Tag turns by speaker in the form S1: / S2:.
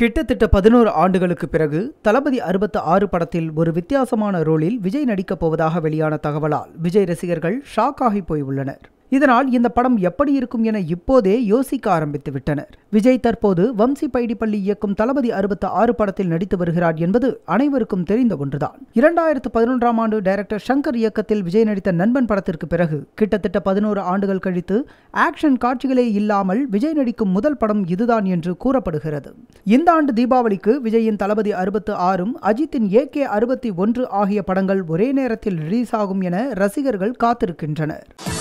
S1: கிட்டத்தட்ட பதினோரு ஆண்டுகளுக்கு பிறகு தளபதி அறுபத்து ஆறு படத்தில் ஒரு வித்தியாசமான ரோலில் விஜய் நடிக்கப் போவதாக வெளியான தகவலால் விஜய் ரசிகர்கள் ஷாக் ஆகி போயுள்ளனர் இதனால் இந்த படம் எப்படி இருக்கும் என இப்போதே யோசிக்க ஆரம்பித்து விட்டனர் விஜய் தற்போது வம்சி பைடிப்பள்ளி இயக்கும் தளபதி அறுபத்தி ஆறு படத்தில் நடித்து வருகிறார் என்பது அனைவருக்கும் தெரிந்த ஒன்றுதான் இரண்டாயிரத்து பதினொன்றாம் ஆண்டு டைரக்டர் சங்கர் இயக்கத்தில் விஜய் நடித்த நண்பன் படத்திற்கு பிறகு கிட்டத்தட்ட பதினோரு ஆண்டுகள் கழித்து ஆக்ஷன் காட்சிகளே இல்லாமல் விஜய் நடிக்கும் முதல் படம் இதுதான் என்று கூறப்படுகிறது இந்த ஆண்டு தீபாவளிக்கு விஜயின் தளபதி அறுபத்து ஆறும் அஜித்தின் ஏ கே அறுபத்தி ஒன்று ஆகிய படங்கள் ஒரே நேரத்தில் ரிலீஸ் ஆகும் என ரசிகர்கள் காத்திருக்கின்றனர்